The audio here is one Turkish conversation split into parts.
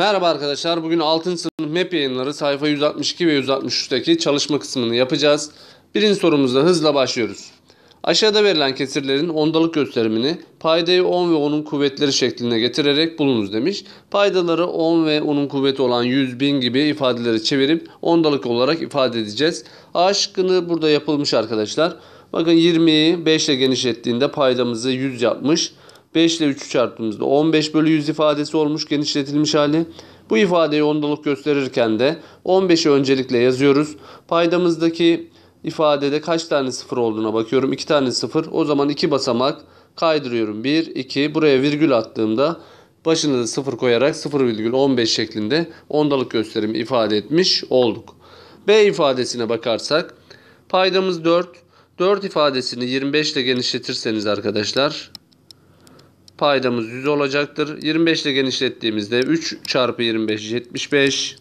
Merhaba arkadaşlar. Bugün 6. sınıf Map yayınları sayfa 162 ve 163'teki çalışma kısmını yapacağız. Birinci sorumuzda hızla başlıyoruz. Aşağıda verilen kesirlerin ondalık gösterimini paydayı 10 ve 10'un kuvvetleri şeklinde getirerek bulunuz demiş. Paydaları 10 ve 10'un kuvveti olan 100 bin gibi ifadeleri çevirip ondalık olarak ifade edeceğiz. A şıkkını burada yapılmış arkadaşlar. Bakın 20'yi 5 ile genişlettiğinde paydamızı 100 yapmış. 5 ile 3'ü çarptığımızda 15 bölü 100 ifadesi olmuş genişletilmiş hali. Bu ifadeyi ondalık gösterirken de 15'i öncelikle yazıyoruz. Paydamızdaki ifadede kaç tane sıfır olduğuna bakıyorum. 2 tane sıfır. O zaman 2 basamak kaydırıyorum. 1, 2 buraya virgül attığımda başına da sıfır koyarak 0,15 şeklinde ondalık gösterimi ifade etmiş olduk. B ifadesine bakarsak paydamız 4. 4 ifadesini 25 ile genişletirseniz arkadaşlar Paydamız 100 olacaktır. 25 ile genişlettiğimizde 3 çarpı 25 75.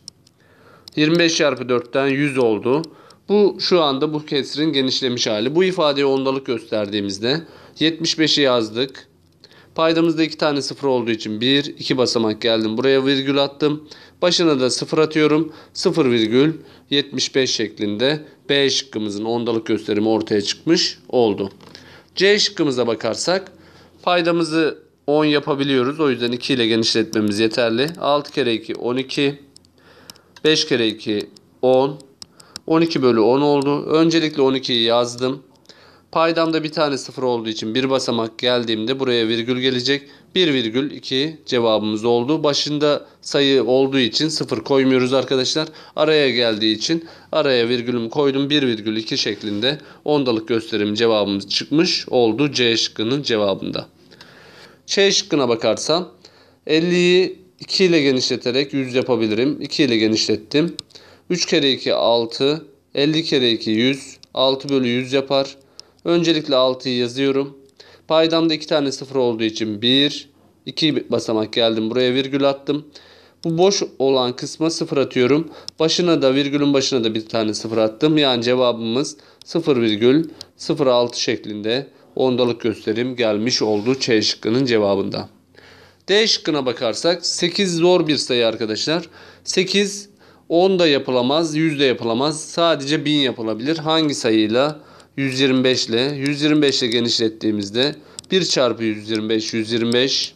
25 çarpı 4'ten 100 oldu. Bu şu anda bu kesrin genişlemiş hali. Bu ifadeyi ondalık gösterdiğimizde 75'i yazdık. Paydamızda iki tane sıfır olduğu için 1, 2 basamak geldim. Buraya virgül attım. Başına da sıfır atıyorum. 0 virgül 75 şeklinde B şıkkımızın ondalık gösterimi ortaya çıkmış oldu. C şıkkımıza bakarsak paydamızı 10 yapabiliyoruz. O yüzden 2 ile genişletmemiz yeterli. 6 kere 2 12. 5 kere 2 10. 12 bölü 10 oldu. Öncelikle 12'yi yazdım. Paydamda bir tane sıfır olduğu için bir basamak geldiğimde buraya virgül gelecek. 1 virgül 2 cevabımız oldu. Başında sayı olduğu için sıfır koymuyoruz arkadaşlar. Araya geldiği için araya virgülümü koydum. 1 virgül 2 şeklinde ondalık gösterim cevabımız çıkmış oldu. C şıkkının cevabında. C şıkkına bakarsam 50'yi 2 ile genişleterek 100 yapabilirim. 2 ile genişlettim. 3 kere 2 6. 50 kere 2 100. 6 bölü 100 yapar. Öncelikle 6'yı yazıyorum. Paydamda 2 tane 0 olduğu için 1, 2 basamak geldim. Buraya virgül attım. Bu boş olan kısma 0 atıyorum. Başına da virgülün başına da bir tane 0 attım. Yani cevabımız 0,06 şeklinde ondalık gösterim gelmiş oldu C şıkkının cevabında. D şıkkına bakarsak 8 zor bir sayı arkadaşlar. 8 10 da yapılamaz, 100 de yapılamaz. Sadece 1000 yapılabilir. Hangi sayıyla? 125 ile. 125 ile genişlettiğimizde 1 çarpı 125, 125.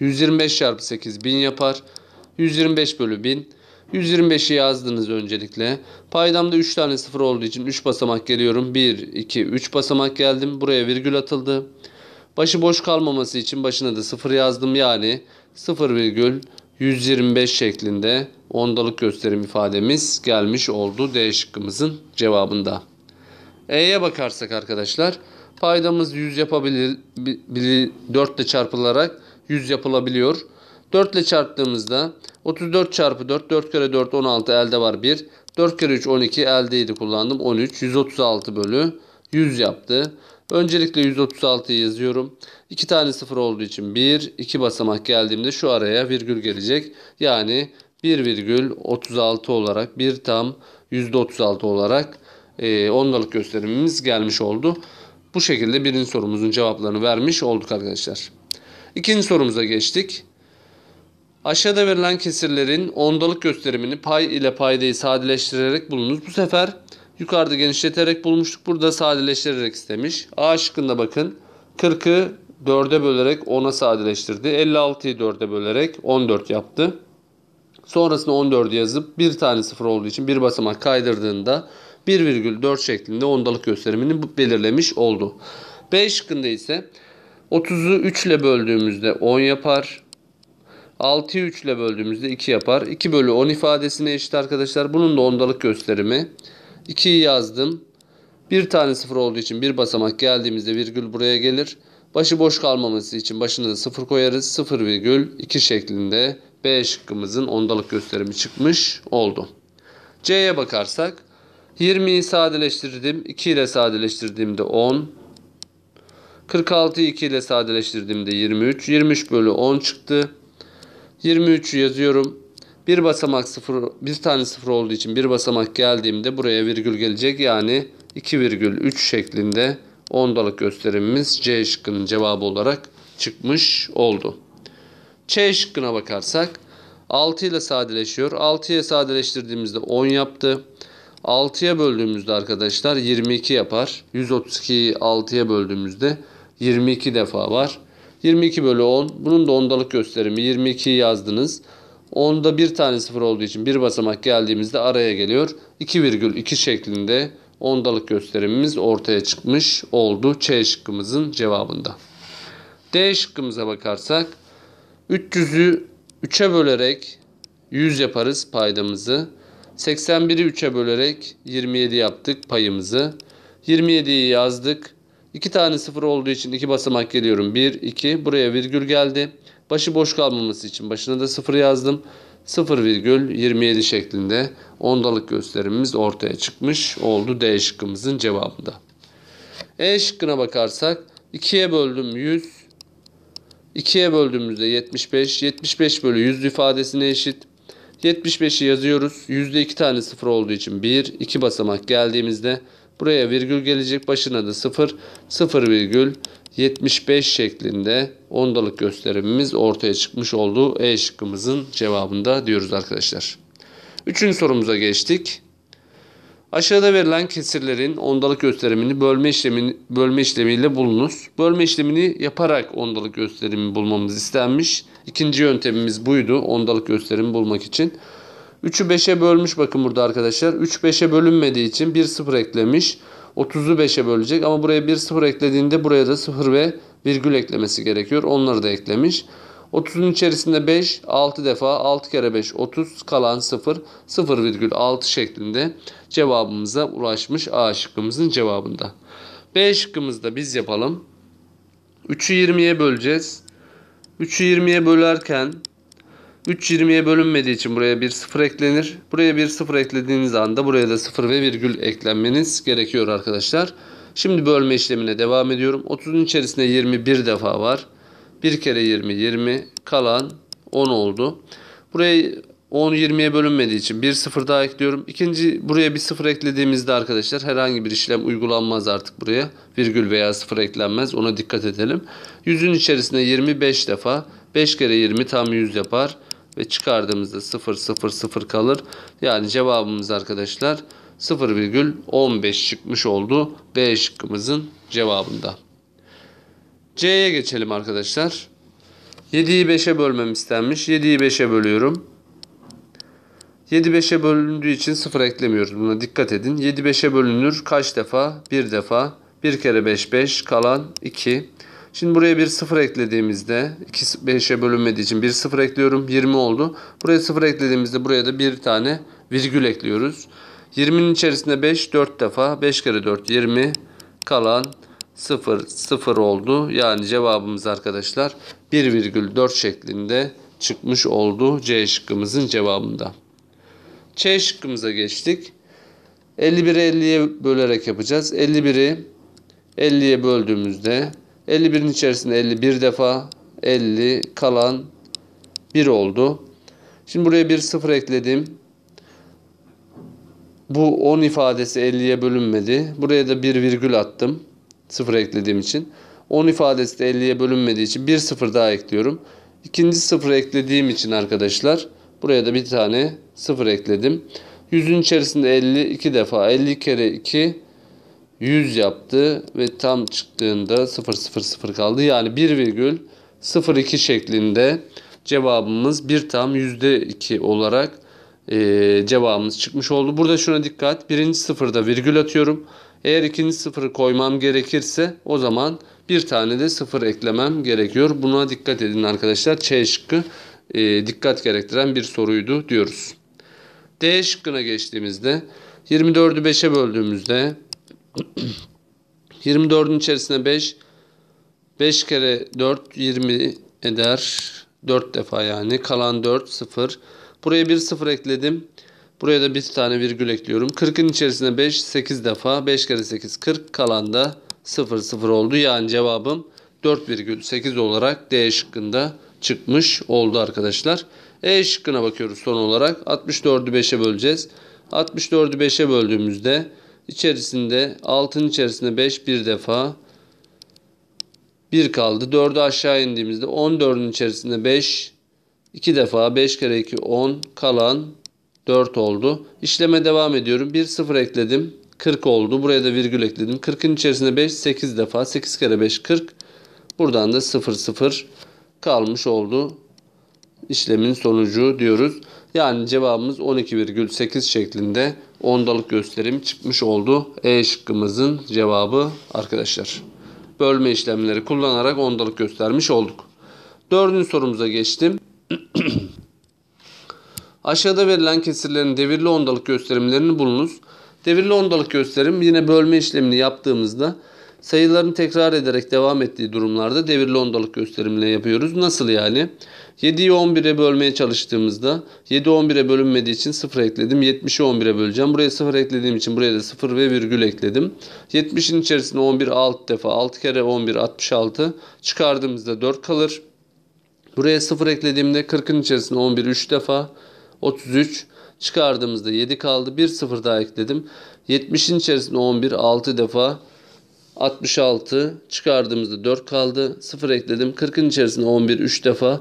125 çarpı 8 1000 yapar. 125 bölü 1000. 125'i yazdınız öncelikle. Paydamda 3 tane 0 olduğu için 3 basamak geliyorum. 1, 2, 3 basamak geldim. Buraya virgül atıldı. Başı boş kalmaması için başına da 0 yazdım. Yani 0 virgül 125 şeklinde ondalık gösterim ifademiz gelmiş oldu D şıkkımızın cevabında. E'ye bakarsak arkadaşlar paydamız 100 yapabilir 4 ile çarpılarak 100 yapılabiliyor. 4 ile çarptığımızda 34 çarpı 4. 4 kere 4 16 elde var 1. 4 kere 3 12 eldeydi kullandım. 13. 136 bölü 100 yaptı. Öncelikle 136'yı yazıyorum. 2 tane 0 olduğu için 1, 2 basamak geldiğimde şu araya virgül gelecek. Yani 1,36 olarak 1 tam %36 olarak e, ondalık gösterimimiz gelmiş oldu. Bu şekilde birinci sorumuzun cevaplarını vermiş olduk arkadaşlar. İkinci sorumuza geçtik. Aşağıda verilen kesirlerin ondalık gösterimini pay ile paydayı sadeleştirerek bulunuz. Bu sefer yukarıda genişleterek bulmuştuk. Burada sadeleştirerek istemiş. A şıkkında bakın 40'ı 4'e bölerek 10'a sadeleştirdi. 56'yı 4'e bölerek 14 yaptı. Sonrasında 14 yazıp bir tane sıfır olduğu için bir basamak kaydırdığında 1,4 şeklinde ondalık gösterimini belirlemiş oldu. B şıkkında ise 30'u 3 ile böldüğümüzde 10 yapar. 6'yı 3 ile böldüğümüzde 2 yapar. 2 bölü 10 ifadesine eşit arkadaşlar. Bunun da ondalık gösterimi. 2'yi yazdım. Bir tane sıfır olduğu için bir basamak geldiğimizde virgül buraya gelir. Başı boş kalmaması için başına da sıfır koyarız. 0 virgül 2 şeklinde B şıkkımızın ondalık gösterimi çıkmış oldu. C'ye bakarsak 20'yi sadeleştirdim. 2 ile sadeleştirdiğimde 10. 46'yı 2 ile sadeleştirdiğimde 23. 23 bölü 10 çıktı. 23 yazıyorum. Bir basamak sıfır, bir tane sıfır olduğu için bir basamak geldiğimde buraya virgül gelecek. Yani 2,3 şeklinde ondalık gösterimimiz C şıkkının cevabı olarak çıkmış oldu. C şıkkına bakarsak 6 ile sadeleşiyor. 6'ya sadeleştirdiğimizde 10 yaptı. 6'ya böldüğümüzde arkadaşlar 22 yapar. 132'yi 6'ya böldüğümüzde 22 defa var. 22 bölü 10. Bunun da ondalık gösterimi 22'yi yazdınız. Onda bir tane sıfır olduğu için bir basamak geldiğimizde araya geliyor. 2,2 şeklinde ondalık gösterimimiz ortaya çıkmış oldu. C şıkkımızın cevabında. D şıkkımıza bakarsak 300'ü 3'e bölerek 100 yaparız paydamızı. 81'i 3'e bölerek 27 yaptık payımızı. 27'yi yazdık. 2 tane sıfır olduğu için 2 basamak geliyorum. 1, 2. Buraya virgül geldi. Başı boş kalmaması için başına da sıfır yazdım. virgül 0,27 şeklinde ondalık gösterimimiz ortaya çıkmış oldu D şıkkımızın cevabında. E şıkkına bakarsak 2'ye böldüm 100. 2'ye böldüğümüzde 75. 75 bölü 100 ifadesine eşit. 75'i yazıyoruz. %2 tane sıfır olduğu için 1, 2 basamak geldiğimizde Buraya virgül gelecek. Başına da 0, 0 virgül 75 şeklinde ondalık gösterimimiz ortaya çıkmış oldu. E şıkkımızın cevabında diyoruz arkadaşlar. Üçüncü sorumuza geçtik. Aşağıda verilen kesirlerin ondalık gösterimini bölme, işlemini, bölme işlemiyle bulunuz. Bölme işlemini yaparak ondalık gösterimi bulmamız istenmiş. İkinci yöntemimiz buydu ondalık gösterimi bulmak için. 3'ü 5'e bölmüş bakın burada arkadaşlar. 3 5'e bölünmediği için 1 0 eklemiş. 30'u 5'e bölecek ama buraya 1 0 eklediğinde buraya da 0 ve virgül eklemesi gerekiyor. Onları da eklemiş. 30'un içerisinde 5 6 defa 6 kere 5 30 kalan 0 0,6 şeklinde cevabımıza ulaşmış A şıkkımızın cevabında. B da biz yapalım. 3'ü 20'ye böleceğiz. 3'ü 20'ye bölerken 3 bölünmediği için buraya bir 0 eklenir. Buraya bir 0 eklediğiniz anda buraya da 0 ve virgül eklenmeniz gerekiyor arkadaşlar. Şimdi bölme işlemine devam ediyorum. 30'un içerisinde 21 defa var. 1 kere 20 20 kalan 10 oldu. Buraya 10 20'ye bölünmediği için bir 0 daha ekliyorum. İkinci buraya bir 0 eklediğimizde arkadaşlar herhangi bir işlem uygulanmaz artık buraya. Virgül veya 0 eklenmez. Ona dikkat edelim. 100'ün içerisinde 25 defa 5 kere 20 tam 100 yapar ve çıkardığımızda 0,00 kalır. Yani cevabımız arkadaşlar 0,15 çıkmış oldu B şıkkımızın cevabında. C'ye geçelim arkadaşlar. 7'yi 5'e bölmem istenmiş. 7'yi 5'e bölüyorum. 7 5'e bölündüğü için 0 eklemiyoruz. Buna dikkat edin. 7 5'e bölünür kaç defa? 1 defa. 1 kere 5 5 kalan 2. Şimdi buraya bir sıfır eklediğimizde 2 5'e bölünmediği için bir sıfır ekliyorum 20 oldu. Buraya sıfır eklediğimizde buraya da bir tane virgül ekliyoruz. 20'nin içerisinde 5 4 defa 5 kere 4 20 kalan 0 0 oldu. Yani cevabımız arkadaşlar 1,4 şeklinde çıkmış oldu C şıkkımızın cevabında. C şıkkımıza geçtik. 51'i 50'ye bölerek yapacağız. 51'i 50'ye böldüğümüzde 51'in içerisinde 51 defa 50 kalan 1 oldu. Şimdi buraya bir 0 ekledim. Bu 10 ifadesi 50'ye bölünmedi. Buraya da bir virgül attım. 0 eklediğim için. 10 ifadesi de 50'ye bölünmediği için bir 0 daha ekliyorum. İkinci 0 eklediğim için arkadaşlar buraya da bir tane 0 ekledim. 100'ün içerisinde 50 iki defa 50 kere 2 100 yaptı ve tam çıktığında 0,00 kaldı. Yani 1,02 şeklinde cevabımız bir tam %2 olarak e, cevabımız çıkmış oldu. Burada şuna dikkat. Birinci sıfırda virgül atıyorum. Eğer ikinci sıfırı koymam gerekirse o zaman bir tane de sıfır eklemem gerekiyor. Buna dikkat edin arkadaşlar. Ç şıkkı e, dikkat gerektiren bir soruydu diyoruz. D şıkkına geçtiğimizde 24'ü 5'e böldüğümüzde 24'ün içerisine 5 5 kere 4 20 eder. 4 defa yani. Kalan 4 0. Buraya 1 0 ekledim. Buraya da bir tane virgül ekliyorum. 40'ın içerisine 5 8 defa. 5 kere 8 40. Kalan da 0 0 oldu. Yani cevabım 4,8 olarak D şıkkında çıkmış oldu arkadaşlar. E şıkkına bakıyoruz son olarak. 64'ü 5'e böleceğiz. 64'ü 5'e böldüğümüzde İçerisinde altın içerisinde 5 bir defa 1 kaldı. 4'ü aşağı indiğimizde 14'ün içerisinde 5 2 defa 5 kere 2 10 kalan 4 oldu. İşleme devam ediyorum. 1 0 ekledim. 40 oldu. Buraya da virgül ekledim. 40'ın içerisinde 5 8 defa 8 kere 5 40. Buradan da 0 0 kalmış oldu işlemin sonucu diyoruz. Yani cevabımız 12,8 şeklinde ondalık gösterim çıkmış oldu. E şıkkımızın cevabı arkadaşlar. Bölme işlemleri kullanarak ondalık göstermiş olduk. Dördüncü sorumuza geçtim. Aşağıda verilen kesirlerin devirli ondalık gösterimlerini bulunuz. Devirli ondalık gösterim yine bölme işlemini yaptığımızda sayıların tekrar ederek devam ettiği durumlarda devirli ondalık gösterimle yapıyoruz. Nasıl yani? 7'yi 11'e bölmeye çalıştığımızda 7 11'e bölünmediği için 0 ekledim. 70'i 11'e böleceğim. Buraya 0 eklediğim için buraya da 0 ve virgül ekledim. 70'in içerisinde 11 6 defa 6 kere 11 66 çıkardığımızda 4 kalır. Buraya 0 eklediğimde 40'ın içerisinde 11 3 defa 33 çıkardığımızda 7 kaldı. 1 0 daha ekledim. 70'in içerisinde 11 6 defa 66 çıkardığımızda 4 kaldı. 0 ekledim. 40'ın içerisinde 11 3 defa.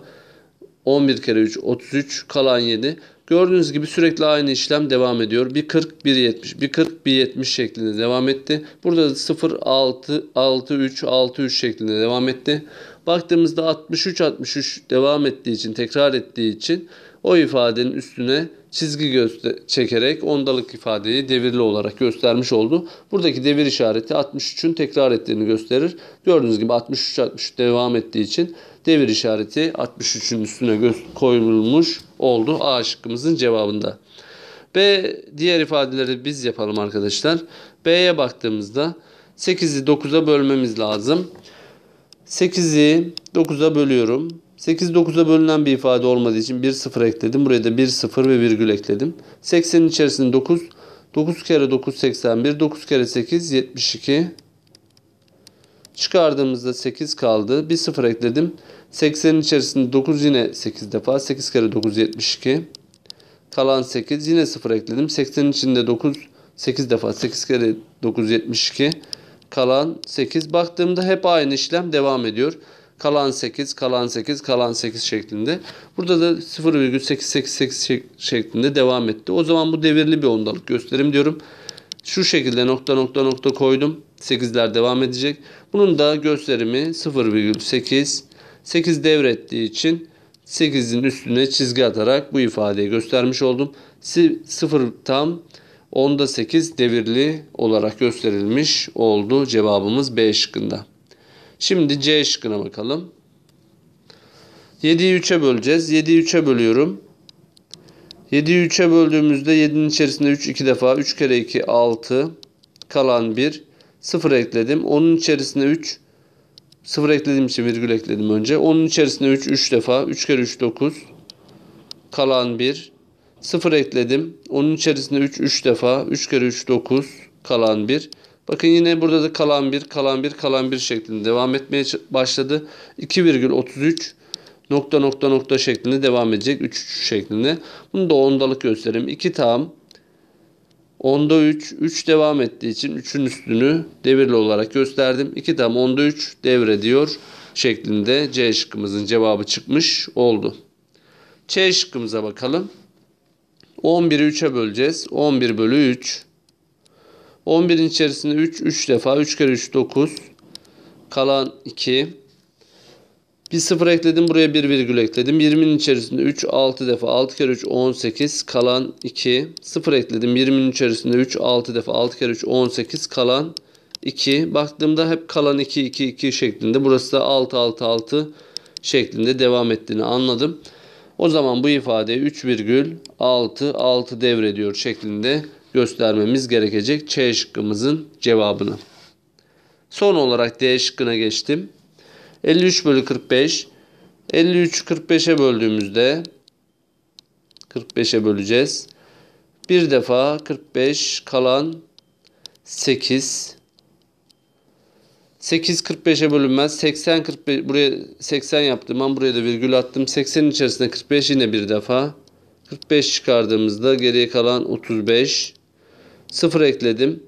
11 kere 3 33 kalan 7. Gördüğünüz gibi sürekli aynı işlem devam ediyor. Bir 40 bir 70 bir 40 bir 70 şeklinde devam etti. Burada da 0 6 6 3 6 3 şeklinde devam etti. Baktığımızda 63 63 devam ettiği için tekrar ettiği için o ifadenin üstüne çizgi çekerek ondalık ifadeyi devirli olarak göstermiş oldu. Buradaki devir işareti 63'ün tekrar ettiğini gösterir. Gördüğünüz gibi 63 63 devam ettiği için devir işareti 63'ün üstüne koyulmuş oldu A şıkkımızın cevabında. B diğer ifadeleri biz yapalım arkadaşlar. B'ye baktığımızda 8'i 9'a bölmemiz lazım. 8'i 9'a bölüyorum. 8 9'a bölünen bir ifade olmadığı için 1 0 ekledim. Buraya da 1 0 ve virgül ekledim. 80'in içerisinde 9. 9 kere 9 81. 9 kere 8 72. Çıkardığımızda 8 kaldı. 1 0 ekledim. 80'in içerisinde 9 yine 8 defa. 8 kere 9 72. Kalan 8 yine 0 ekledim. 80'in içinde 9 8 defa. 8 kere 9 72. Kalan 8. Baktığımda hep aynı işlem devam ediyor kalan 8, kalan 8, kalan 8 şeklinde. Burada da 0,888 şeklinde devam etti. O zaman bu devirli bir ondalık gösterim diyorum. Şu şekilde nokta nokta nokta koydum. 8'ler devam edecek. Bunun da gösterimi 0,8. 8 devrettiği için 8'in üstüne çizgi atarak bu ifadeyi göstermiş oldum. 0 tam onda 8 devirli olarak gösterilmiş oldu cevabımız B şıkkında. Şimdi C şıkkına bakalım. 7'yi 3'e böleceğiz. 7'yi 3'e bölüyorum. 7'yi 3'e böldüğümüzde 7'nin içerisinde 3 2 defa. 3 kere 2 6. Kalan 1. 0 ekledim. Onun içerisinde 3. 0 eklediğim için virgül ekledim önce. Onun içerisinde 3 3 defa. 3 kere 3 9. Kalan 1. 0 ekledim. Onun içerisinde 3 3 defa. 3 kere 3 9. Kalan 1. Bakın yine burada da kalan bir, kalan bir, kalan bir şeklinde devam etmeye başladı. 2,33 nokta nokta nokta şeklinde devam edecek. 3, 3 şeklinde. Bunu da ondalık gösterim. 2 tam. Onda 3. 3 devam ettiği için 3'ün üstünü devirli olarak gösterdim. 2 tam onda 3 devre diyor şeklinde C şıkkımızın cevabı çıkmış oldu. C şıkkımıza bakalım. 11'i 3'e böleceğiz. 11 bölü 3. 11'in içerisinde 3, 3 defa. 3 kere 3, 9. Kalan 2. Bir sıfır ekledim. Buraya bir virgül ekledim. 20'nin içerisinde 3, 6 defa. 6 kere 3, 18. Kalan 2. Sıfır ekledim. 20'nin içerisinde 3, 6 defa. 6 kere 3, 18. Kalan 2. Baktığımda hep kalan 2, 2, 2 şeklinde. Burası da 6, 6, 6 şeklinde devam ettiğini anladım. O zaman bu ifadeye 3,6 6 devrediyor şeklinde göstermemiz gerekecek C şıkkımızın cevabını. Son olarak D şıkkına geçtim. 53 bölü 45. 53'ü 45'e böldüğümüzde 45'e böleceğiz. Bir defa 45 kalan 8. 8 45'e bölünmez. 80 45 buraya 80 yaptım. Ben buraya da virgül attım. 80'in içerisine 45 yine bir defa. 45 çıkardığımızda geriye kalan 35. 0 ekledim.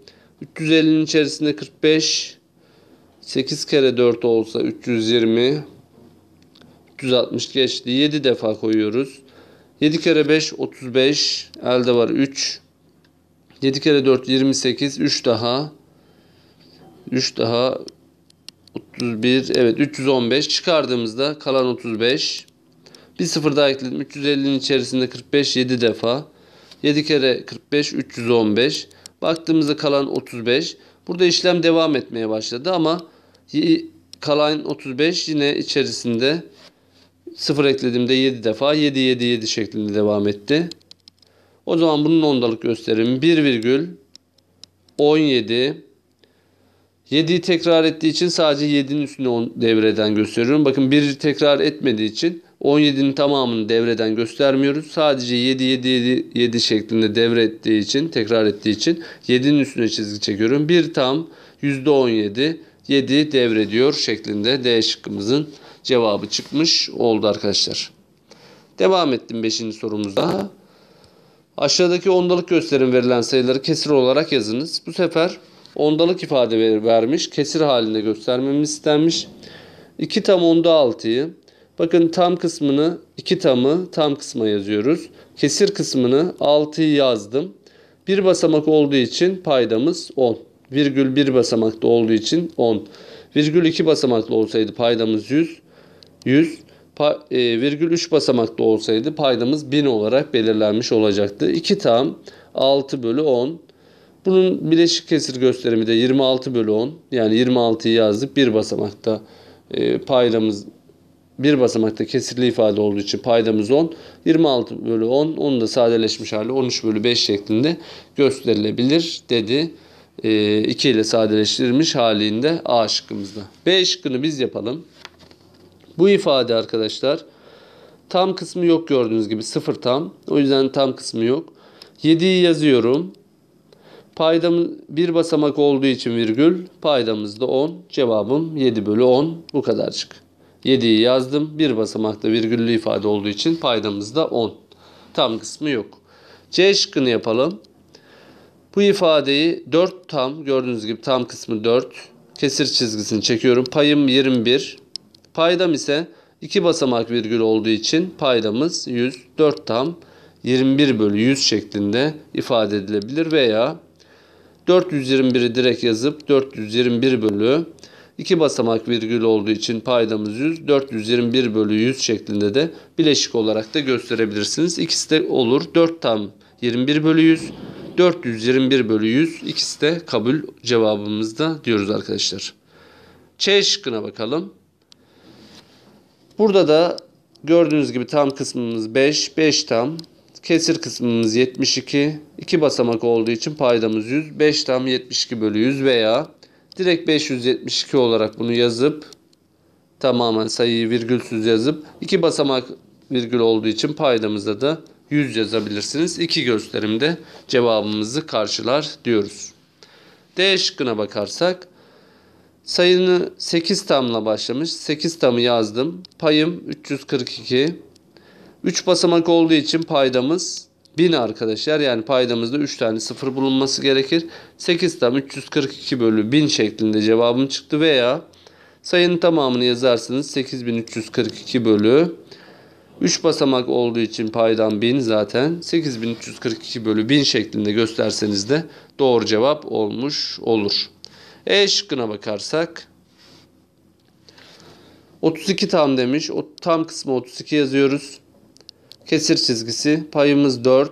350'nin içerisinde 45 8 kere 4 olsa 320 360 geçti. 7 defa koyuyoruz. 7 kere 5 35 elde var 3 7 kere 4 28 3 daha 3 daha 31 evet 315 çıkardığımızda kalan 35 bir sıfır daha ekledim 350'nin içerisinde 45 7 defa 7 kere 45 315. Baktığımızda kalan 35. Burada işlem devam etmeye başladı ama kalan 35 yine içerisinde 0 eklediğimde 7 defa 7 7 7 şeklinde devam etti. O zaman bunun ondalık gösterimi 1 virgül 17 7'yi tekrar ettiği için sadece 7'nin üstüne devreden gösteriyorum. Bakın 1'i tekrar etmediği için 17'nin tamamını devreden göstermiyoruz. Sadece 7 7 7 7 şeklinde devre ettiği için, tekrar ettiği için 7'nin üstüne çizgi çekiyorum. Bir tam %17 7 devrediyor şeklinde D şıkkımızın cevabı çıkmış oldu arkadaşlar. Devam ettim 5. sorumuza. Aşağıdaki ondalık gösterim verilen sayıları kesir olarak yazınız. Bu sefer ondalık ifade vermiş, kesir halinde göstermemiz istenmiş. 2 tam onda 6'yı, Bakın tam kısmını iki tamı tam kısma yazıyoruz. Kesir kısmını 6'yı yazdım. Bir basamak olduğu için paydamız 10. Virgül bir basamakta olduğu için 10. Virgül iki basamaklı olsaydı paydamız 100. 100 pa, e, virgül 3 basamaklı olsaydı paydamız 1000 olarak belirlenmiş olacaktı. 2 tam 6 bölü 10. Bunun bileşik kesir gösterimi de 26 bölü 10. Yani 26'yı yazdık. Bir basamakta e, paydamız bir basamakta kesirli ifade olduğu için paydamız 10. 26 bölü 10, onu da sadeleşmiş hali 13 bölü 5 şeklinde gösterilebilir dedi. E, ee, 2 ile sadeleştirilmiş halinde A şıkkımızda. B şıkkını biz yapalım. Bu ifade arkadaşlar tam kısmı yok gördüğünüz gibi sıfır tam. O yüzden tam kısmı yok. 7'yi yazıyorum. Paydam bir basamak olduğu için virgül. Paydamız da 10. Cevabım 7 bölü 10. Bu kadar kadarcık. 7'yi yazdım. Bir basamakta virgüllü ifade olduğu için paydamız da 10. Tam kısmı yok. C şıkkını yapalım. Bu ifadeyi 4 tam gördüğünüz gibi tam kısmı 4. Kesir çizgisini çekiyorum. Payım 21. Paydam ise 2 basamak virgül olduğu için paydamız 100. 4 tam 21 bölü 100 şeklinde ifade edilebilir veya 421'i direkt yazıp 421 bölü 2 basamak virgül olduğu için paydamız 100. 421 bölü 100 şeklinde de bileşik olarak da gösterebilirsiniz. İkisi de olur. 4 tam 21 bölü 100. 421 bölü 100 İkisi de kabul cevabımızda diyoruz arkadaşlar. C şıkkına bakalım. Burada da gördüğünüz gibi tam kısmımız 5, 5 tam. Kesir kısmımız 72, 2 basamak olduğu için paydamız 100, 5 tam 72 bölü 100 veya direkt 572 olarak bunu yazıp tamamen sayıyı virgülsüz yazıp iki basamak virgül olduğu için paydamızda da 100 yazabilirsiniz. İki gösterimde cevabımızı karşılar diyoruz. D şıkkına bakarsak sayını 8 tamla başlamış. 8 tamı yazdım. Payım 342. 3 basamak olduğu için paydamız 1000 arkadaşlar yani paydamızda 3 tane 0 bulunması gerekir. 8 tam 342 bölü 1000 şeklinde cevabım çıktı veya sayının tamamını yazarsanız 8342 bölü 3 basamak olduğu için paydan 1000 zaten 8342 bölü 1000 şeklinde gösterseniz de doğru cevap olmuş olur. E şıkkına bakarsak 32 tam demiş. O tam kısmı 32 yazıyoruz kesir çizgisi payımız 4.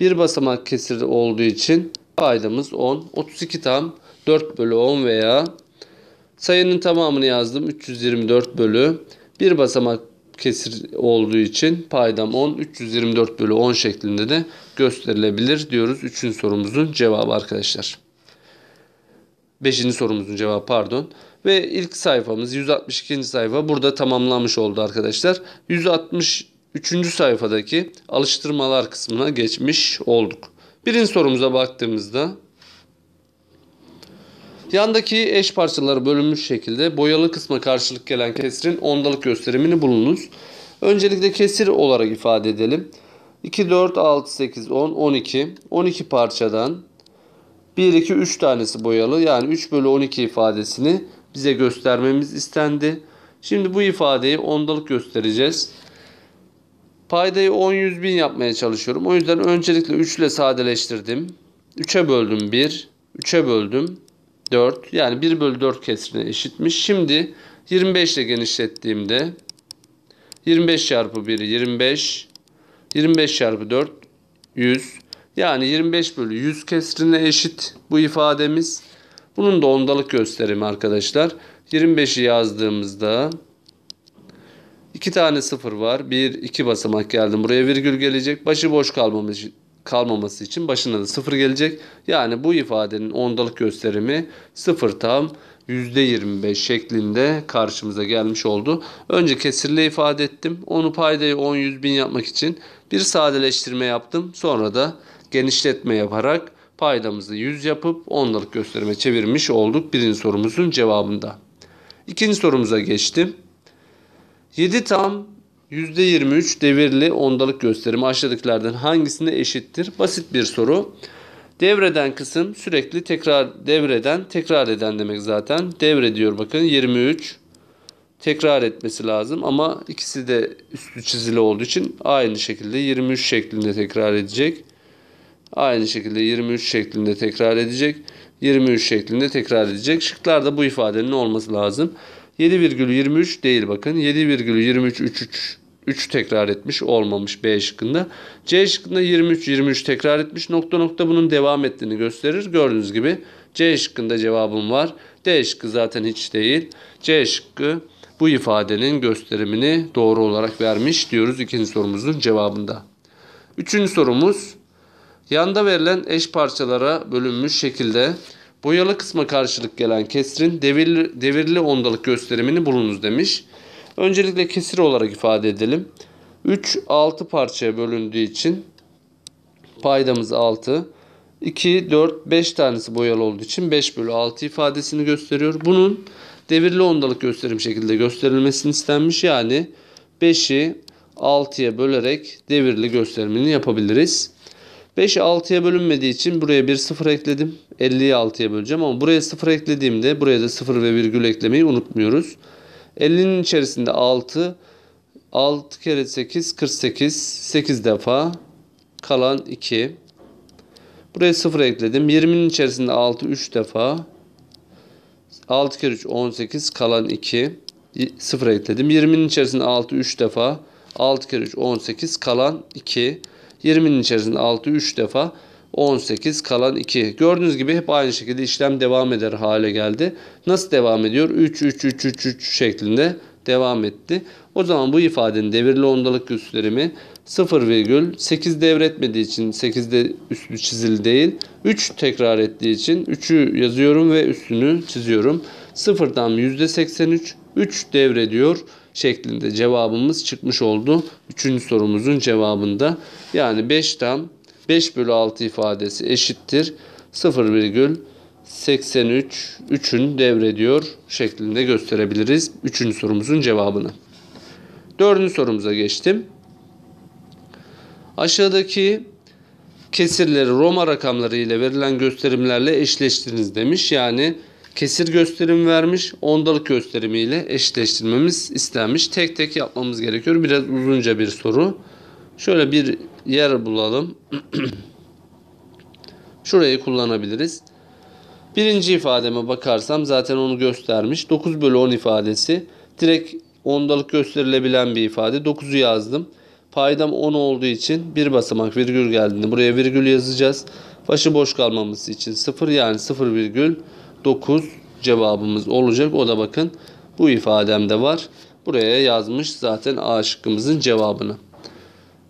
Bir basamak kesir olduğu için paydamız 10. 32 tam 4 bölü 10 veya sayının tamamını yazdım 324 bölü. Bir basamak kesir olduğu için paydam 10 324 bölü 10 şeklinde de gösterilebilir diyoruz. 3. sorumuzun cevabı arkadaşlar. 5. sorumuzun cevabı pardon. Ve ilk sayfamız 162. sayfa burada tamamlanmış oldu arkadaşlar. 160 3. sayfadaki alıştırmalar kısmına geçmiş olduk. Birinci sorumuza baktığımızda Yandaki eş parçaları bölünmüş şekilde boyalı kısma karşılık gelen kesrin ondalık gösterimini bulunuz. Öncelikle kesir olarak ifade edelim. 2, 4, 6, 8, 10, 12. 12 parçadan 1, 2, 3 tanesi boyalı. Yani 3 bölü 12 ifadesini bize göstermemiz istendi. Şimdi bu ifadeyi ondalık göstereceğiz. Paydayı 10 100 bin yapmaya çalışıyorum. O yüzden öncelikle 3 ile sadeleştirdim. 3'e böldüm 1. 3'e böldüm 4. Yani 1 bölü 4 kesrine eşitmiş. Şimdi 25 ile genişlettiğimde 25 çarpı 1 25. 25 çarpı 4 100. Yani 25 bölü 100 kesrine eşit bu ifademiz. Bunun da ondalık gösterimi arkadaşlar. 25'i yazdığımızda 2 tane sıfır var. 1, 2 basamak geldim. Buraya virgül gelecek. Başı boş kalmamış, kalmaması için başına da sıfır gelecek. Yani bu ifadenin ondalık gösterimi sıfır tam %25 şeklinde karşımıza gelmiş oldu. Önce kesirle ifade ettim. Onu paydayı 10 100 bin yapmak için bir sadeleştirme yaptım. Sonra da genişletme yaparak paydamızı 100 yapıp ondalık gösterime çevirmiş olduk birinci sorumuzun cevabında. İkinci sorumuza geçtim. 7 tam %23 devirli ondalık gösterimi aşağıdakilerden hangisine eşittir? Basit bir soru. Devreden kısım sürekli tekrar devreden tekrar eden demek zaten. Devre diyor bakın 23 tekrar etmesi lazım ama ikisi de üstü çizili olduğu için aynı şekilde 23 şeklinde tekrar edecek. Aynı şekilde 23 şeklinde tekrar edecek. 23 şeklinde tekrar edecek. Şıklarda bu ifadenin olması lazım. 7,23 değil bakın. 7,23 3 tekrar etmiş olmamış B şıkkında. C şıkkında 23 23 tekrar etmiş nokta nokta bunun devam ettiğini gösterir. Gördüğünüz gibi C şıkkında cevabım var. D şıkkı zaten hiç değil. C şıkkı bu ifadenin gösterimini doğru olarak vermiş diyoruz ikinci sorumuzun cevabında. Üçüncü sorumuz yanda verilen eş parçalara bölünmüş şekilde Boyalı kısma karşılık gelen kesrin devirli, devirli ondalık gösterimini bulunuz demiş. Öncelikle kesir olarak ifade edelim. 3 6 parçaya bölündüğü için paydamız 6. 2, 4, 5 tanesi boyalı olduğu için 5 bölü 6 ifadesini gösteriyor. Bunun devirli ondalık gösterim şekilde gösterilmesini istenmiş. Yani 5'i 6'ya bölerek devirli gösterimini yapabiliriz. 5'i 6'ya bölünmediği için buraya bir 0 ekledim. 50'yi 6'ya böleceğim ama buraya 0 eklediğimde buraya da 0 ve virgül eklemeyi unutmuyoruz. 50'nin içerisinde 6, 6 kere 8 48, 8 defa kalan 2. Buraya 0 ekledim. 20'nin içerisinde 6 3 defa. 6 kere 3 18 kalan 2. 0 ekledim. 20'nin içerisinde 6 3 defa. 6 kere 3 18 kalan 2. 20'nin içerisinde 6 3 defa 18 kalan 2. Gördüğünüz gibi hep aynı şekilde işlem devam eder hale geldi. Nasıl devam ediyor? 3 3 3 3 3 şeklinde devam etti. O zaman bu ifadenin devirli ondalık gösterimi 0,8 devretmediği için 8'de üstü çizil değil. 3 tekrar ettiği için 3'ü yazıyorum ve üstünü çiziyorum. 0'dan %83 3 devrediyor şeklinde cevabımız çıkmış oldu. Üçüncü sorumuzun cevabında yani tam 5 bölü 6 ifadesi eşittir 0,83 3'ün devrediyor şeklinde gösterebiliriz. Üçüncü sorumuzun cevabını. Dördüncü sorumuza geçtim. Aşağıdaki kesirleri Roma rakamları ile verilen gösterimlerle eşleştiriniz demiş. Yani kesir gösterim vermiş ondalık gösterimiyle eşleştirmemiz istenmiş. Tek tek yapmamız gerekiyor. Biraz uzunca bir soru. Şöyle bir yer bulalım. Şurayı kullanabiliriz. Birinci ifademe bakarsam zaten onu göstermiş. 9 bölü 10 ifadesi. Direkt ondalık gösterilebilen bir ifade. 9'u yazdım. Paydam 10 olduğu için bir basamak virgül geldiğinde buraya virgül yazacağız. Başı boş kalmaması için 0 yani 0 virgül 9 cevabımız olacak. O da bakın bu ifademde var. Buraya yazmış zaten A şıkkımızın cevabını.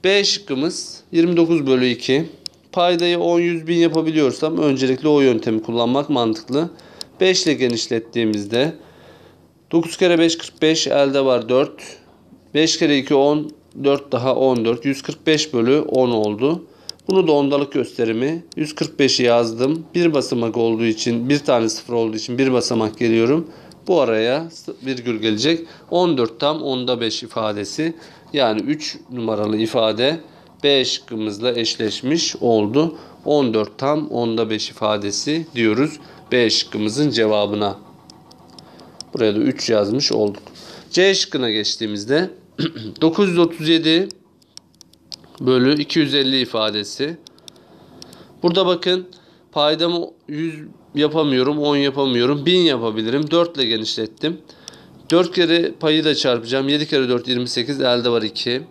B şıkkımız 29 bölü 2. Paydayı 10 100 bin yapabiliyorsam öncelikle o yöntemi kullanmak mantıklı. 5 ile genişlettiğimizde 9 kere 5 45 elde var 4. 5 kere 2 10 4 daha 14. 145 bölü 10 oldu. Bunu da ondalık gösterimi 145'i yazdım. Bir basamak olduğu için bir tane sıfır olduğu için bir basamak geliyorum. Bu araya virgül gelecek. 14 tam onda 5 ifadesi yani 3 numaralı ifade B şıkkımızla eşleşmiş oldu. 14 tam onda 5 ifadesi diyoruz B şıkkımızın cevabına. Buraya da 3 yazmış olduk. C şıkkına geçtiğimizde 937 bölü 250 ifadesi. Burada bakın paydamı 100 yapamıyorum, 10 yapamıyorum, 1000 yapabilirim. 4 ile genişlettim. 4 kere payı da çarpacağım. 7 kere 4 28 elde var 2.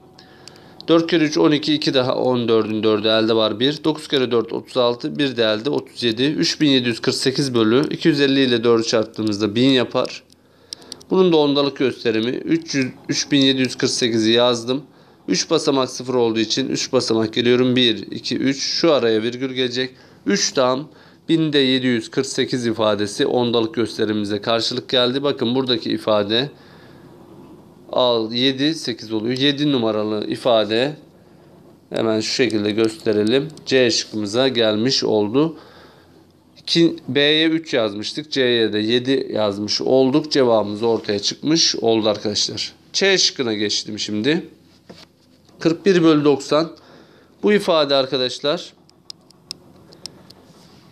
4 kere 3 12 2 daha 14'ün 4'ü elde var 1. 9 kere 4 36 1 de elde 37. 3748 bölü 250 ile 4'ü çarptığımızda 1000 yapar. Bunun da ondalık gösterimi 300, 3748'i yazdım. 3 basamak 0 olduğu için 3 basamak geliyorum. 1, 2, 3 şu araya virgül gelecek. 3 tam binde 748 ifadesi ondalık gösterimize karşılık geldi. Bakın buradaki ifade al 7 8 oluyor. 7 numaralı ifade hemen şu şekilde gösterelim. C şıkkımıza gelmiş oldu. B'ye 3 yazmıştık. C'ye de 7 yazmış olduk. Cevabımız ortaya çıkmış oldu arkadaşlar. C şıkkına geçtim şimdi. 41 bölü 90 bu ifade arkadaşlar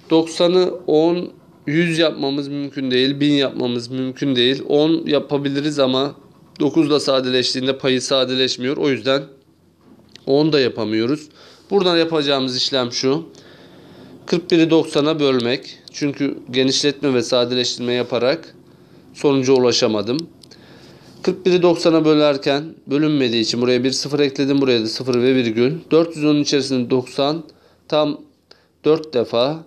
90'ı 10 100 yapmamız mümkün değil. 1000 yapmamız mümkün değil. 10 yapabiliriz ama 9 ile sadeleştiğinde payı sadeleşmiyor. O yüzden 10 da yapamıyoruz. Buradan yapacağımız işlem şu. 41'i 90'a bölmek. Çünkü genişletme ve sadeleştirme yaparak sonuca ulaşamadım. 41'i 90'a bölerken bölünmediği için buraya bir 0 ekledim. Buraya da 0 ve virgül. 410'un içerisinde 90 tam 4 defa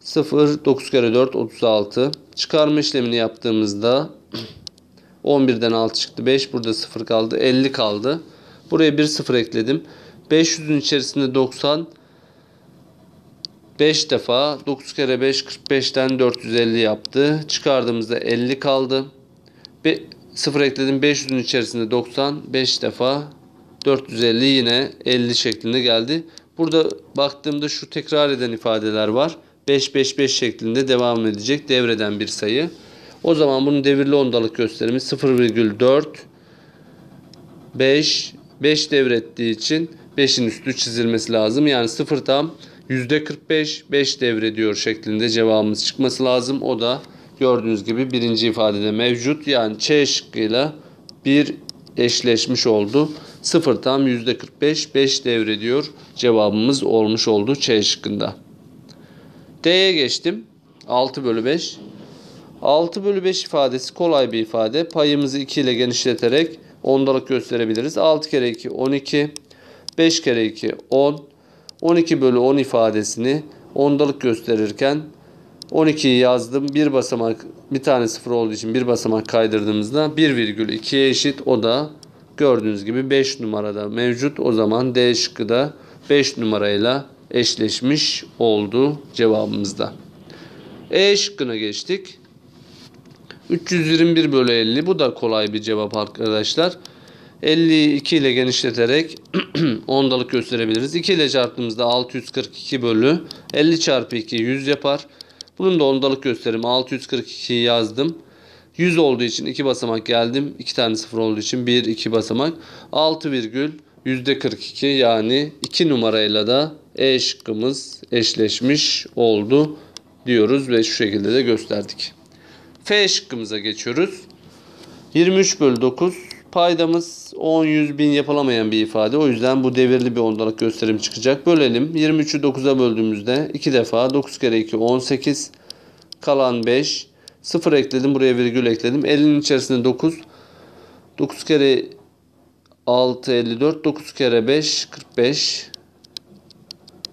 0 9 kere 4 36. Çıkarma işlemini yaptığımızda 11'den 6 çıktı. 5 burada 0 kaldı. 50 kaldı. Buraya bir 0 ekledim. 500'ün içerisinde 90 5 defa 9 kere 5 45'ten 450 yaptı. Çıkardığımızda 50 kaldı. 0 ekledim 500'ün içerisinde 95 defa 450 yine 50 şeklinde geldi. Burada baktığımda şu tekrar eden ifadeler var. 5 5 5 şeklinde devam edecek devreden bir sayı. O zaman bunun devirli ondalık gösterimi 0,4 5 5 devrettiği için 5'in üstü çizilmesi lazım. Yani 0 tam %45 5 devrediyor şeklinde cevabımız çıkması lazım. O da Gördüğünüz gibi birinci ifadede mevcut. Yani C şıkkıyla bir eşleşmiş oldu. 0 tam %45 5 devrediyor. Cevabımız olmuş oldu C şıkkında. D'ye geçtim. 6 bölü 5. 6 bölü 5 ifadesi kolay bir ifade. Payımızı 2 ile genişleterek ondalık gösterebiliriz. 6 kere 2 12. 5 kere 2 10. 12 bölü 10 ifadesini ondalık gösterirken 12'yi yazdım. Bir basamak bir tane sıfır olduğu için bir basamak kaydırdığımızda 1,2'ye eşit. O da gördüğünüz gibi 5 numarada mevcut. O zaman D şıkkı da 5 numarayla eşleşmiş oldu cevabımızda. E şıkkına geçtik. 321 bölü 50 bu da kolay bir cevap arkadaşlar. 52 ile genişleterek ondalık gösterebiliriz. 2 ile çarptığımızda 642 bölü 50 çarpı 2 100 yapar. Bunun da ondalık gösterimi 642 yazdım. 100 olduğu için 2 basamak geldim. 2 tane 0 olduğu için 1 2 basamak. 6 virgül %42 yani 2 numarayla da E şıkkımız eşleşmiş oldu diyoruz ve şu şekilde de gösterdik. F şıkkımıza geçiyoruz. 23 bölü 9 Paydamız 10, 100, bin yapılamayan bir ifade. O yüzden bu devirli bir ondalık gösterim çıkacak. Bölelim. 23'ü 9'a böldüğümüzde 2 defa 9 kere 2 18 kalan 5 0 ekledim. Buraya virgül ekledim. 50'nin içerisinde 9 9 kere 6 54 9 kere 5 45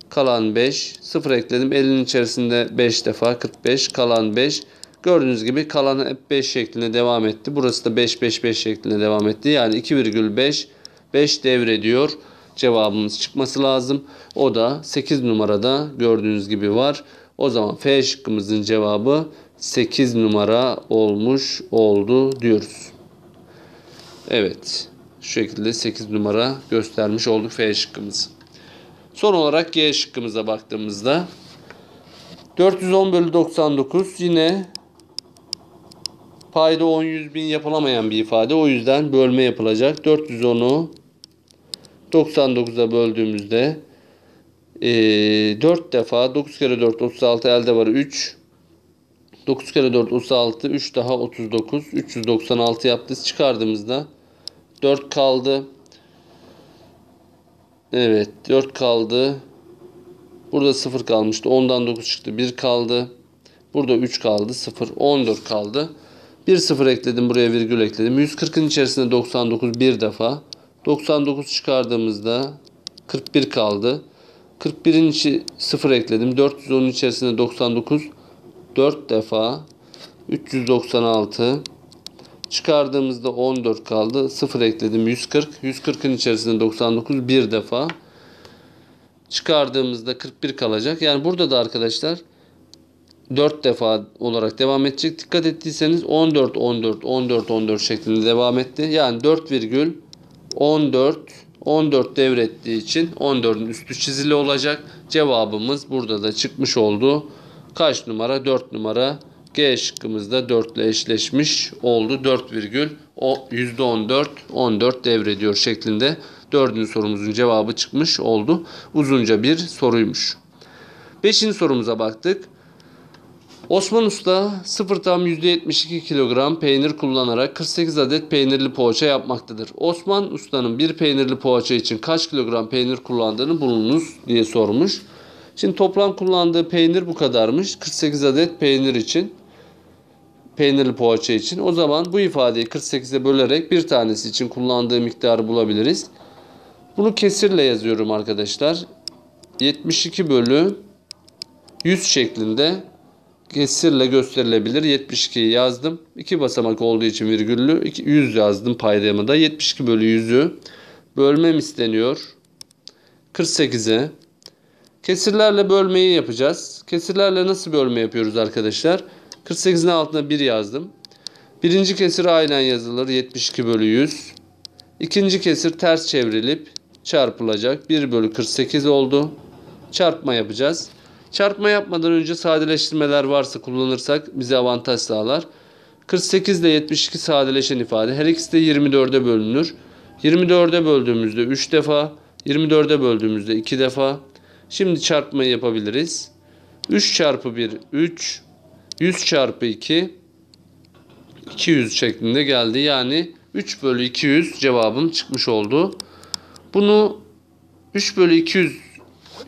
kalan 5 0 ekledim. 50'nin içerisinde 5 defa 45 kalan 5 Gördüğünüz gibi kalanı hep 5 şeklinde devam etti. Burası da 5 5 5 şeklinde devam etti. Yani 2,5 5 devrediyor. Cevabımız çıkması lazım. O da 8 numarada gördüğünüz gibi var. O zaman F şıkkımızın cevabı 8 numara olmuş oldu diyoruz. Evet. Şu şekilde 8 numara göstermiş olduk F şıkkımızı. Son olarak G şıkkımıza baktığımızda 410 bölü 99 yine Payda 10 100 bin yapılamayan bir ifade. O yüzden bölme yapılacak. 410'u 99'a böldüğümüzde e, 4 defa 9 kere 4 36 elde var 3. 9 kere 4 36 3 daha 39 396 yaptı. Çıkardığımızda 4 kaldı. Evet 4 kaldı. Burada 0 kalmıştı. 10'dan 9 çıktı. 1 kaldı. Burada 3 kaldı. 0 14 kaldı. Bir sıfır ekledim buraya virgül ekledim. 140'ın içerisinde 99 bir defa. 99 çıkardığımızda 41 kaldı. 41'in içi sıfır ekledim. 410'un içerisinde 99 4 defa 396 çıkardığımızda 14 kaldı. Sıfır ekledim 140. 140'ın içerisinde 99 bir defa çıkardığımızda 41 kalacak. Yani burada da arkadaşlar 4 defa olarak devam edecek. Dikkat ettiyseniz 14 14 14 14 şeklinde devam etti. Yani 4 virgül 14 14 devrettiği için 14'ün üstü çizili olacak. Cevabımız burada da çıkmış oldu. Kaç numara? 4 numara. G şıkkımızda 4 ile eşleşmiş oldu. 4 virgül o %14 14 devrediyor şeklinde. Dördüncü sorumuzun cevabı çıkmış oldu. Uzunca bir soruymuş. Beşinci sorumuza baktık. Osman Usta 0 tam %72 kilogram peynir kullanarak 48 adet peynirli poğaça yapmaktadır. Osman Usta'nın bir peynirli poğaça için kaç kilogram peynir kullandığını bulunuz diye sormuş. Şimdi toplam kullandığı peynir bu kadarmış. 48 adet peynir için peynirli poğaça için. O zaman bu ifadeyi 48'e bölerek bir tanesi için kullandığı miktarı bulabiliriz. Bunu kesirle yazıyorum arkadaşlar. 72 bölü 100 şeklinde kesirle gösterilebilir. 72'yi yazdım. 2 basamak olduğu için virgüllü 100 yazdım paydamı da. 72 bölü 100'ü bölmem isteniyor. 48'e. Kesirlerle bölmeyi yapacağız. Kesirlerle nasıl bölme yapıyoruz arkadaşlar? 48'in altına 1 yazdım. Birinci kesir aynen yazılır. 72 bölü 100. İkinci kesir ters çevrilip çarpılacak. 1 bölü 48 oldu. Çarpma yapacağız. Çarpma yapmadan önce sadeleştirmeler varsa kullanırsak bize avantaj sağlar. 48 ile 72 sadeleşen ifade her ikisi de 24'e bölünür. 24'e böldüğümüzde 3 defa, 24'e böldüğümüzde 2 defa. Şimdi çarpmayı yapabiliriz. 3 çarpı 1 3, 100 çarpı 2 200 şeklinde geldi. Yani 3 bölü 200 cevabım çıkmış oldu. Bunu 3 bölü 200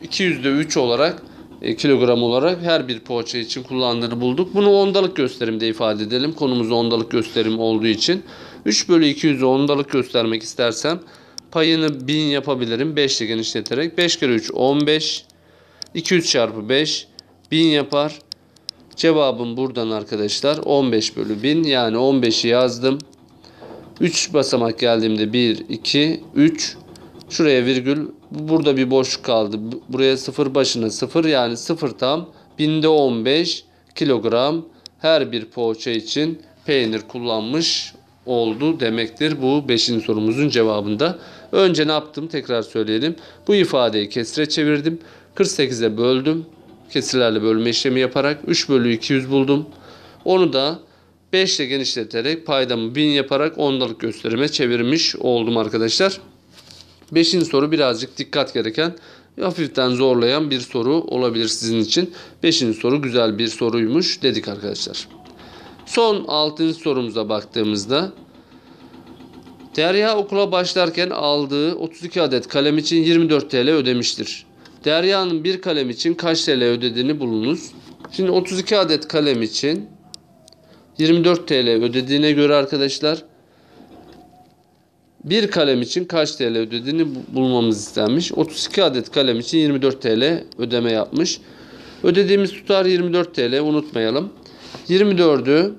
200'de 3 olarak e, kilogram olarak her bir poğaça için kullandığını bulduk. Bunu ondalık gösterimde ifade edelim. Konumuz ondalık gösterim olduğu için. 3 bölü 200 ondalık göstermek istersem payını 1000 yapabilirim. 5 ile genişleterek. 5 kere 3 15. 200 çarpı 5 1000 yapar. Cevabım buradan arkadaşlar 15 bölü 1000 yani 15'i yazdım. 3 basamak geldiğimde 1, 2, 3, Şuraya virgül burada bir boşluk kaldı. Buraya sıfır başına sıfır yani sıfır tam binde 15 kilogram her bir poğaça için peynir kullanmış oldu demektir. Bu 5. sorumuzun cevabında. Önce ne yaptım tekrar söyleyelim. Bu ifadeyi kesre çevirdim. 48'e böldüm. Kesirlerle bölme işlemi yaparak 3 bölü 200 buldum. Onu da 5 ile genişleterek paydamı 1000 yaparak ondalık gösterime çevirmiş oldum arkadaşlar. Beşinci soru birazcık dikkat gereken hafiften zorlayan bir soru olabilir sizin için. Beşinci soru güzel bir soruymuş dedik arkadaşlar. Son altıncı sorumuza baktığımızda Derya okula başlarken aldığı 32 adet kalem için 24 TL ödemiştir. Derya'nın bir kalem için kaç TL ödediğini bulunuz. Şimdi 32 adet kalem için 24 TL ödediğine göre arkadaşlar bir kalem için kaç TL ödediğini bulmamız istenmiş. 32 adet kalem için 24 TL ödeme yapmış. Ödediğimiz tutar 24 TL unutmayalım. 24'ü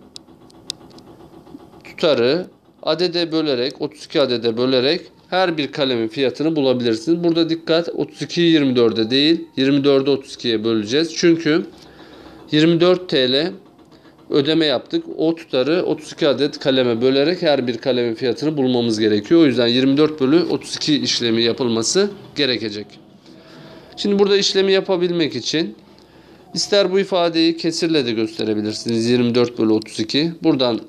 tutarı adede bölerek 32 adede bölerek her bir kalemin fiyatını bulabilirsiniz. Burada dikkat 32'yi 24'e değil 24'ü 32'ye böleceğiz. Çünkü 24 TL ödeme yaptık. O tutarı 32 adet kaleme bölerek her bir kalemin fiyatını bulmamız gerekiyor. O yüzden 24 bölü 32 işlemi yapılması gerekecek. Şimdi burada işlemi yapabilmek için ister bu ifadeyi kesirle de gösterebilirsiniz. 24 bölü 32. Buradan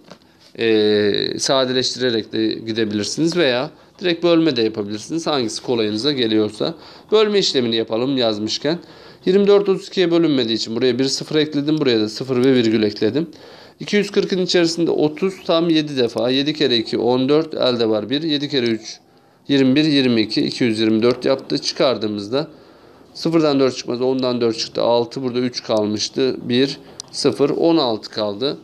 e, sadeleştirerek de gidebilirsiniz veya direkt bölme de yapabilirsiniz. Hangisi kolayınıza geliyorsa. Bölme işlemini yapalım yazmışken. 24 32'ye bölünmediği için buraya bir 0 ekledim. Buraya da 0 ve virgül ekledim. 240'ın içerisinde 30 tam 7 defa. 7 kere 2 14 elde var 1. 7 kere 3 21 22 224 yaptı. Çıkardığımızda 0'dan 4 çıkmaz. 10'dan 4 çıktı. 6 burada 3 kalmıştı. 1 0 16 kaldı.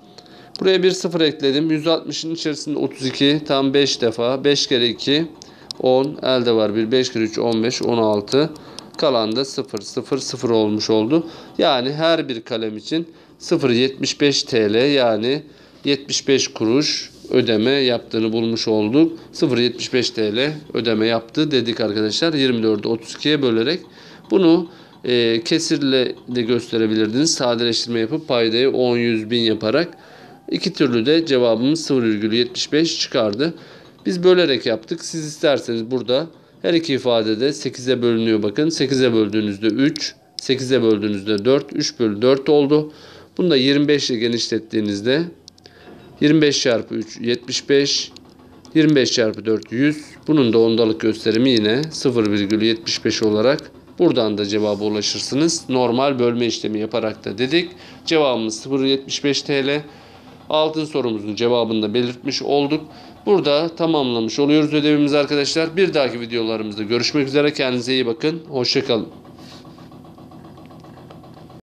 Buraya bir 0 ekledim. 160'ın içerisinde 32 tam 5 defa. 5 kere 2 10 elde var 1. 5 kere 3 15 16 Kalan da 0 0 0 olmuş oldu. Yani her bir kalem için 0.75 TL yani 75 kuruş ödeme yaptığını bulmuş olduk. 0.75 TL ödeme yaptı dedik arkadaşlar. 24'ü 32'ye bölerek bunu e, kesirle de gösterebilirdiniz. Sadeleştirme yapıp paydayı 10 100 bin yaparak iki türlü de cevabımız 0,75 çıkardı. Biz bölerek yaptık. Siz isterseniz burada her iki ifade de 8'e bölünüyor bakın. 8'e böldüğünüzde 3, 8'e böldüğünüzde 4, 3 bölü 4 oldu. Bunu da 25 ile genişlettiğinizde 25 çarpı 3 75, 25 çarpı 4 100. Bunun da ondalık gösterimi yine 0,75 olarak buradan da cevaba ulaşırsınız. Normal bölme işlemi yaparak da dedik. Cevabımız 0,75 TL. Altın sorumuzun cevabını da belirtmiş olduk. Burada tamamlamış oluyoruz ödevimizi arkadaşlar. Bir dahaki videolarımızda görüşmek üzere. Kendinize iyi bakın. Hoşçakalın.